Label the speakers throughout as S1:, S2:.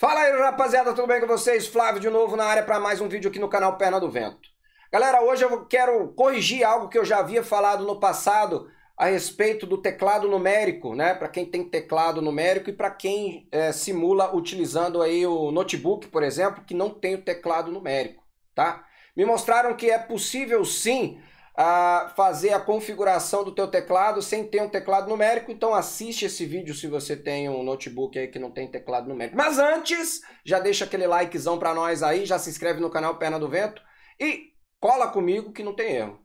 S1: Fala aí rapaziada, tudo bem com vocês? Flávio de novo na área para mais um vídeo aqui no canal Perna do Vento. Galera, hoje eu quero corrigir algo que eu já havia falado no passado a respeito do teclado numérico, né? Para quem tem teclado numérico e para quem é, simula utilizando aí o notebook, por exemplo, que não tem o teclado numérico, tá? Me mostraram que é possível sim a fazer a configuração do teu teclado sem ter um teclado numérico. Então assiste esse vídeo se você tem um notebook aí que não tem teclado numérico. Mas antes, já deixa aquele likezão para nós aí, já se inscreve no canal Perna do Vento e cola comigo que não tem erro.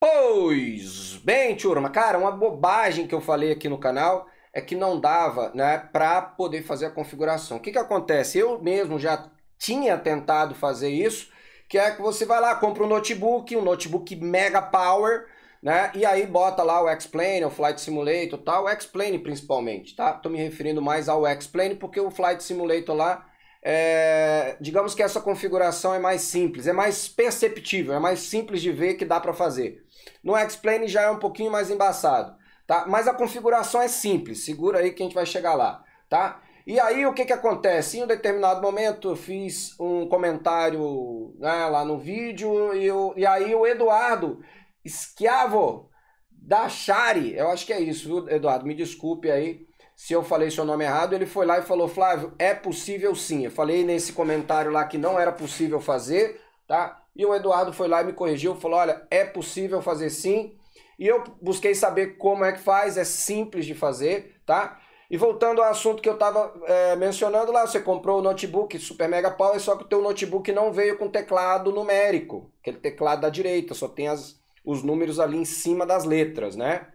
S1: Pois bem, turma, cara, uma bobagem que eu falei aqui no canal é que não dava né, para poder fazer a configuração. O que, que acontece? Eu mesmo já tinha tentado fazer isso, que é que você vai lá, compra um notebook, um notebook mega power, né? E aí bota lá o X-Plane, o Flight Simulator tal, o X-Plane principalmente, tá? Tô me referindo mais ao X-Plane porque o Flight Simulator lá, é... digamos que essa configuração é mais simples, é mais perceptível, é mais simples de ver que dá para fazer. No X-Plane já é um pouquinho mais embaçado tá? Mas a configuração é simples, segura aí que a gente vai chegar lá, tá? E aí o que que acontece? Em um determinado momento eu fiz um comentário né, lá no vídeo e, eu, e aí o Eduardo Schiavo da Chari, eu acho que é isso, viu, Eduardo? Me desculpe aí se eu falei seu nome errado, ele foi lá e falou, Flávio, é possível sim. Eu falei nesse comentário lá que não era possível fazer, tá? E o Eduardo foi lá e me corrigiu, falou, olha, é possível fazer sim. E eu busquei saber como é que faz, é simples de fazer, tá? E voltando ao assunto que eu estava é, mencionando lá, você comprou o notebook Super Mega Power, só que o teu notebook não veio com teclado numérico, aquele teclado da direita, só tem as, os números ali em cima das letras, né?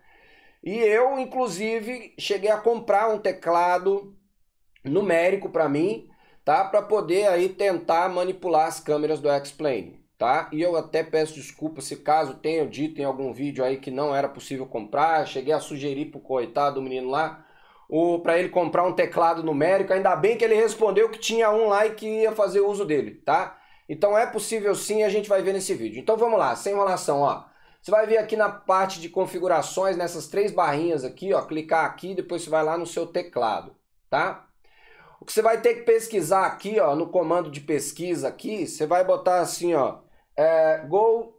S1: E eu, inclusive, cheguei a comprar um teclado numérico para mim, tá? Para poder aí tentar manipular as câmeras do X-Plane tá? E eu até peço desculpa se caso tenha dito em algum vídeo aí que não era possível comprar, cheguei a sugerir pro coitado do menino lá, o para ele comprar um teclado numérico, ainda bem que ele respondeu que tinha um lá e que ia fazer uso dele, tá? Então é possível sim, a gente vai ver nesse vídeo. Então vamos lá, sem enrolação, ó. Você vai vir aqui na parte de configurações, nessas três barrinhas aqui, ó, clicar aqui, depois você vai lá no seu teclado, tá? O que você vai ter que pesquisar aqui, ó, no comando de pesquisa aqui, você vai botar assim, ó, é, go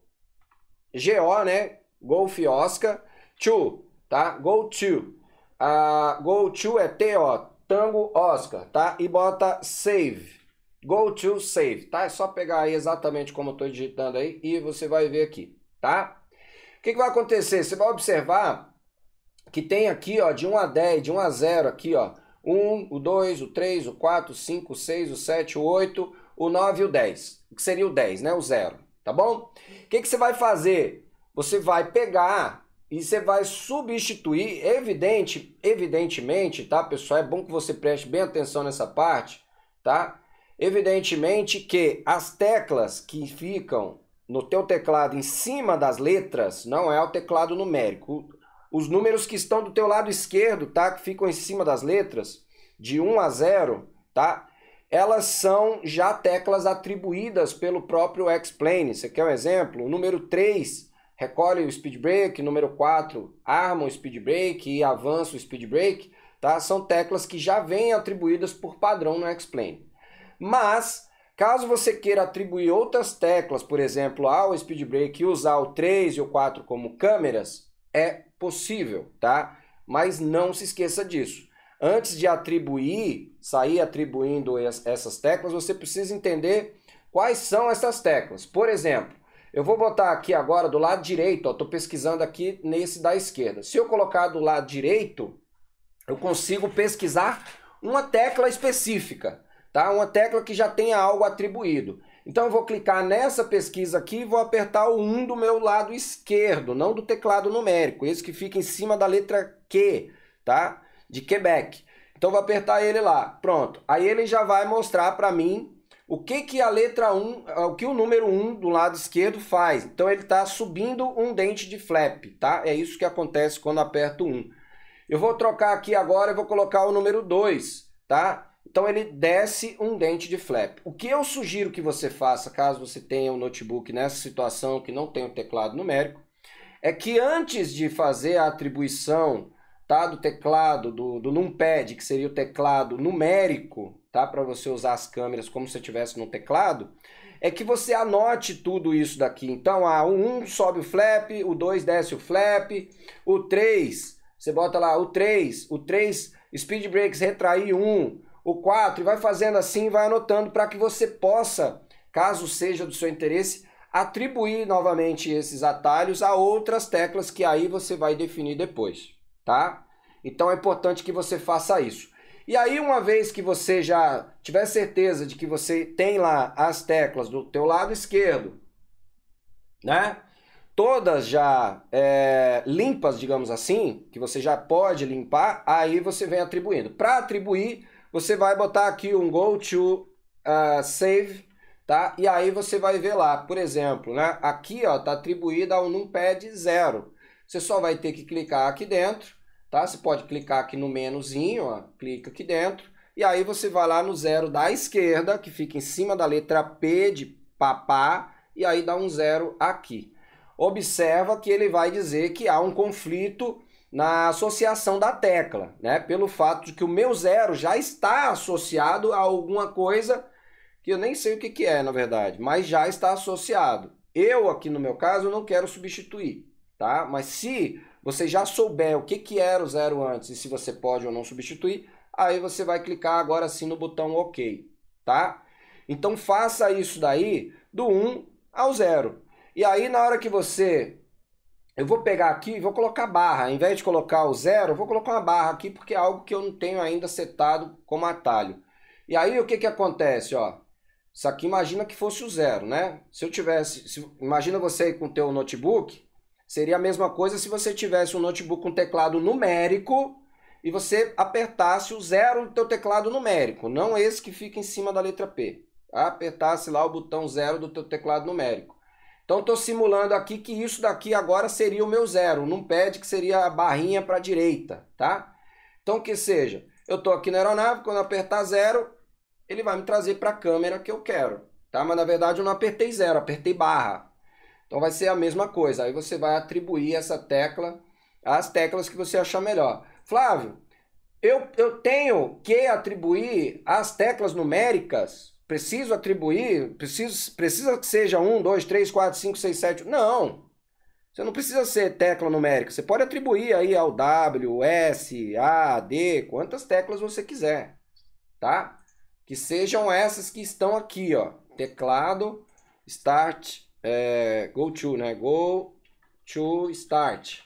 S1: GO, né? Go Fiosca. To, tá? Go to. Uh, go to é ó. Tango Oscar, tá? E bota save. Go to save, tá? É só pegar aí exatamente como eu tô digitando aí e você vai ver aqui, tá? O que, que vai acontecer? Você vai observar que tem aqui, ó, de 1 a 10, de 1 a 0 aqui, ó. 1, o 2, o 3, o 4, o 5, o 6, o 7, o 8, o 9 e o 10. Que seria o 10, né? O 0 tá bom? O que, que você vai fazer? Você vai pegar e você vai substituir, evidente, evidentemente, tá, pessoal? É bom que você preste bem atenção nessa parte, tá? Evidentemente que as teclas que ficam no teu teclado em cima das letras não é o teclado numérico. Os números que estão do teu lado esquerdo, tá, que ficam em cima das letras, de 1 a 0, tá? elas são já teclas atribuídas pelo próprio X-Plane. Você quer um exemplo? O número 3 recolhe o speed brake, número 4 arma o speed brake e avança o speed brake, tá? São teclas que já vêm atribuídas por padrão no X-Plane. Mas, caso você queira atribuir outras teclas, por exemplo, ao speed brake e usar o 3 e o 4 como câmeras, é possível, tá? Mas não se esqueça disso Antes de atribuir, sair atribuindo essas teclas, você precisa entender quais são essas teclas. Por exemplo, eu vou botar aqui agora do lado direito, estou pesquisando aqui nesse da esquerda. Se eu colocar do lado direito, eu consigo pesquisar uma tecla específica, tá? Uma tecla que já tenha algo atribuído. Então eu vou clicar nessa pesquisa aqui e vou apertar o 1 do meu lado esquerdo, não do teclado numérico, esse que fica em cima da letra Q, tá? de Quebec. Então vou apertar ele lá, pronto. Aí ele já vai mostrar para mim o que que a letra 1, ah, o que o número 1 do lado esquerdo faz. Então ele está subindo um dente de flap, tá? É isso que acontece quando aperto 1. Eu vou trocar aqui agora, e vou colocar o número 2, tá? Então ele desce um dente de flap. O que eu sugiro que você faça, caso você tenha um notebook nessa situação que não tem o um teclado numérico, é que antes de fazer a atribuição tá? do teclado, do, do numpad, que seria o teclado numérico, tá? para você usar as câmeras como se estivesse no teclado, é que você anote tudo isso daqui. Então, ah, o 1 sobe o flap, o 2 desce o flap, o 3, você bota lá o 3, o 3 speed breaks retrair 1, o 4, e vai fazendo assim, vai anotando para que você possa, caso seja do seu interesse, atribuir novamente esses atalhos a outras teclas que aí você vai definir depois tá? Então é importante que você faça isso. E aí, uma vez que você já tiver certeza de que você tem lá as teclas do teu lado esquerdo, né? Todas já é, limpas, digamos assim, que você já pode limpar, aí você vem atribuindo. Para atribuir, você vai botar aqui um Go to uh, Save, tá? E aí você vai ver lá, por exemplo, né? Aqui, ó, tá atribuída ao numpad zero. Você só vai ter que clicar aqui dentro Tá? Você pode clicar aqui no menuzinho, ó, clica aqui dentro. E aí você vai lá no zero da esquerda, que fica em cima da letra P de papá, e aí dá um zero aqui. Observa que ele vai dizer que há um conflito na associação da tecla, né? Pelo fato de que o meu zero já está associado a alguma coisa que eu nem sei o que, que é, na verdade, mas já está associado. Eu, aqui no meu caso, não quero substituir, tá? Mas se você já souber o que, que era o zero antes e se você pode ou não substituir, aí você vai clicar agora sim no botão OK, tá? Então faça isso daí do 1 ao 0. E aí na hora que você... Eu vou pegar aqui e vou colocar barra. em vez de colocar o zero, eu vou colocar uma barra aqui porque é algo que eu não tenho ainda setado como atalho. E aí o que, que acontece, ó? Isso aqui imagina que fosse o zero, né? Se eu tivesse... Se, imagina você aí com o teu notebook Seria a mesma coisa se você tivesse um notebook com teclado numérico e você apertasse o zero do teu teclado numérico, não esse que fica em cima da letra P. Apertasse lá o botão zero do teu teclado numérico. Então estou simulando aqui que isso daqui agora seria o meu zero, num pad que seria a barrinha para a direita, tá? Então que seja, eu estou aqui na aeronave, quando apertar zero, ele vai me trazer para a câmera que eu quero, tá? Mas na verdade eu não apertei zero, apertei barra, então vai ser a mesma coisa. Aí você vai atribuir essa tecla às teclas que você achar melhor. Flávio, eu, eu tenho que atribuir as teclas numéricas? Preciso atribuir? Preciso, precisa que seja 1, 2, 3, 4, 5, 6, 7. Não! Você não precisa ser tecla numérica. Você pode atribuir aí ao W, S, A, D, quantas teclas você quiser. Tá? Que sejam essas que estão aqui, ó. Teclado, Start, é, go to, né? Go to start.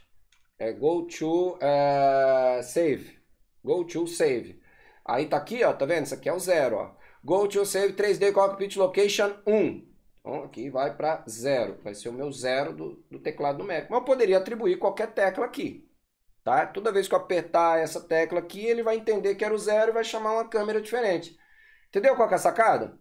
S1: É, go to é, save. Go to save. Aí tá aqui, ó, tá vendo? Isso aqui é o zero, ó. Go to save 3D cockpit location 1. Então aqui vai para zero. Vai ser o meu zero do, do teclado Mas eu poderia atribuir qualquer tecla aqui. Tá? Toda vez que eu apertar essa tecla aqui, ele vai entender que era o zero e vai chamar uma câmera diferente. Entendeu qual é a sacada?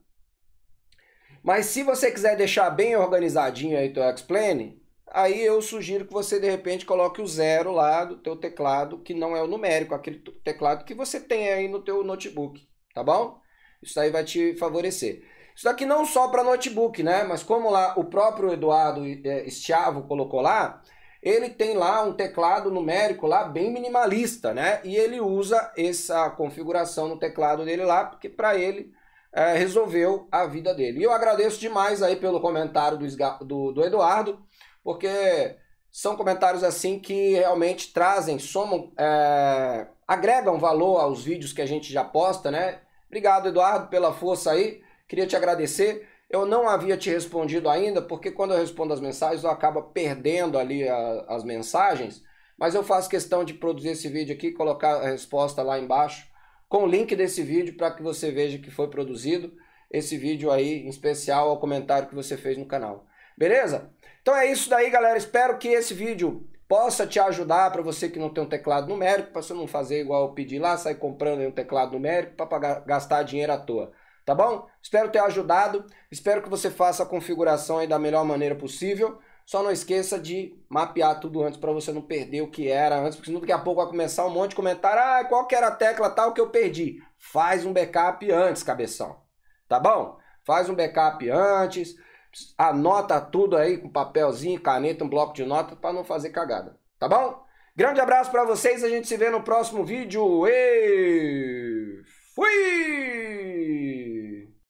S1: Mas se você quiser deixar bem organizadinho aí teu X-Plane, aí eu sugiro que você de repente coloque o zero lá do teu teclado, que não é o numérico, aquele teclado que você tem aí no teu notebook, tá bom? Isso aí vai te favorecer. Isso daqui não só para notebook, né? Mas como lá o próprio Eduardo é, Estiavo colocou lá, ele tem lá um teclado numérico lá bem minimalista, né? E ele usa essa configuração no teclado dele lá, porque para ele é, resolveu a vida dele. E eu agradeço demais aí pelo comentário do, do, do Eduardo, porque são comentários assim que realmente trazem, somam, é, agregam valor aos vídeos que a gente já posta, né? Obrigado, Eduardo, pela força aí. Queria te agradecer. Eu não havia te respondido ainda, porque quando eu respondo as mensagens, eu acabo perdendo ali a, as mensagens. Mas eu faço questão de produzir esse vídeo aqui, colocar a resposta lá embaixo com o link desse vídeo para que você veja que foi produzido esse vídeo aí, em especial ao comentário que você fez no canal. Beleza? Então é isso daí, galera. Espero que esse vídeo possa te ajudar para você que não tem um teclado numérico, para você não fazer igual eu pedi lá, sair comprando um teclado numérico para gastar dinheiro à toa. Tá bom? Espero ter ajudado. Espero que você faça a configuração aí da melhor maneira possível. Só não esqueça de mapear tudo antes para você não perder o que era antes, porque senão daqui a pouco vai começar um monte de comentário. Ah, qual que era a tecla tal que eu perdi? Faz um backup antes, cabeção. Tá bom? Faz um backup antes, anota tudo aí com papelzinho, caneta, um bloco de nota para não fazer cagada. Tá bom? Grande abraço para vocês, a gente se vê no próximo vídeo. E fui!